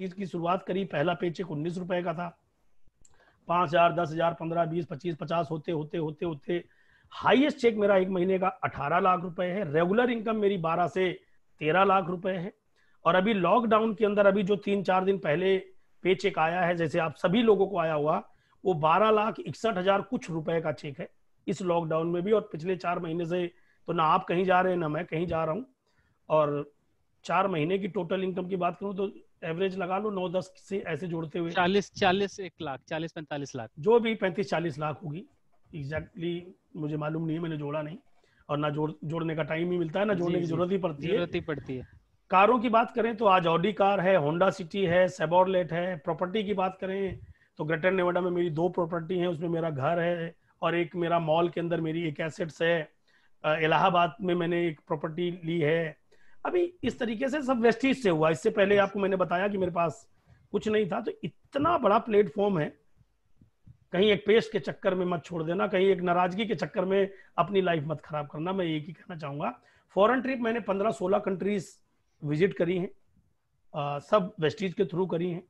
चीज की शुरुआत करी पहला पेचेक उन्नीस रुपए का था पांच हजार दस हजार पंद्रह बीस पच्चीस पचास होते होते होते होते हाईएस्ट चेक मेरा एक महीने का अठारह लाख रुपए है रेगुलर इनकम मेरी बारह से तेरह लाख रुपए है और अभी लॉकडाउन के अंदर अभी जो तीन चार दिन पहले पे चेक आया है जैसे आप सभी लोगों को आया हुआ वो बारह लाख इकसठ हजार कुछ रुपए का चेक है इस लॉकडाउन में भी और पिछले चार महीने से तो ना आप कहीं जा रहे हैं ना मैं कहीं जा रहा हूं और चार महीने की टोटल इनकम की बात करूं तो एवरेज लगा लो नौ दस से ऐसे जोड़ते हुए चालीस चालीस एक लाख चालीस पैंतालीस लाख जो भी पैंतीस चालीस लाख होगी एग्जैक्टली exactly मुझे मालूम नहीं है मैंने जोड़ा नहीं और ना जोड़ जोड़ने का टाइम ही मिलता है ना जोड़ने की जरूरत ही पड़ती है जरूरत ही पड़ती है कारों की बात करें तो आज ऑडी कार है होंडा सिटी है सेबोरलेट है प्रॉपर्टी की बात करें तो ग्रेटर नोएडा में मेरी दो प्रॉपर्टी है उसमें मेरा घर है और एक मेरा मॉल के अंदर मेरी एक एसेट्स है इलाहाबाद में मैंने एक प्रॉपर्टी ली है अभी इस तरीके से सब वेस्टीज से हुआ इससे पहले आपको मैंने बताया कि मेरे पास कुछ नहीं था तो इतना बड़ा प्लेटफॉर्म है कहीं एक पेश के चक्कर में मत छोड़ देना कहीं एक नाराजगी के चक्कर में अपनी लाइफ मत खराब करना मैं यही कहना चाहूंगा फॉरन ट्रिप मैंने पंद्रह सोलह कंट्रीज विजिट करी है आ, सब वेस्टीज के थ्रू करी है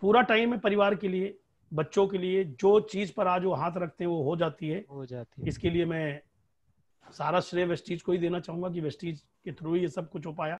पूरा टाइम है परिवार के लिए बच्चों के लिए जो चीज पर आज वो हाथ रखते हैं वो हो जाती है हो जाती है इसके लिए मैं सारा श्रेय वेस्टीज को ही देना चाहूंगा कि वेस्टीज के थ्रू ये सब कुछ हो पाया